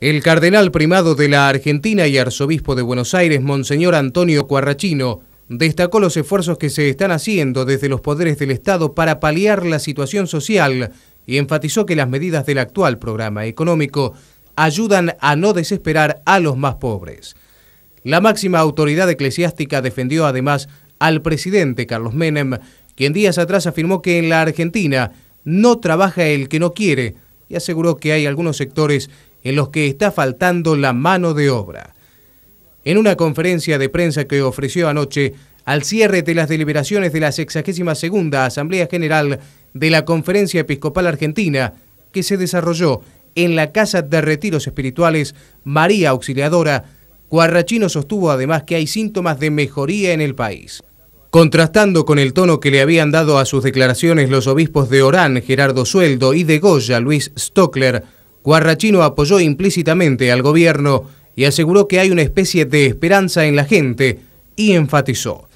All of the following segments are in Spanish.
El cardenal primado de la Argentina y arzobispo de Buenos Aires, Monseñor Antonio Cuarrachino, destacó los esfuerzos que se están haciendo desde los poderes del Estado para paliar la situación social y enfatizó que las medidas del actual programa económico ayudan a no desesperar a los más pobres. La máxima autoridad eclesiástica defendió además al presidente Carlos Menem, quien días atrás afirmó que en la Argentina no trabaja el que no quiere y aseguró que hay algunos sectores en los que está faltando la mano de obra. En una conferencia de prensa que ofreció anoche al cierre de las deliberaciones de la 62 Asamblea General de la Conferencia Episcopal Argentina, que se desarrolló en la Casa de Retiros Espirituales María Auxiliadora, Guarrachino sostuvo además que hay síntomas de mejoría en el país. Contrastando con el tono que le habían dado a sus declaraciones los obispos de Orán, Gerardo Sueldo, y de Goya, Luis Stockler, Guarrachino apoyó implícitamente al gobierno y aseguró que hay una especie de esperanza en la gente y enfatizó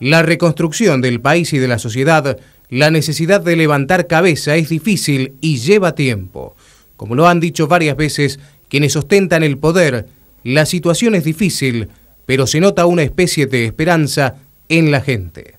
la reconstrucción del país y de la sociedad, la necesidad de levantar cabeza es difícil y lleva tiempo. Como lo han dicho varias veces quienes ostentan el poder, la situación es difícil, pero se nota una especie de esperanza en la gente.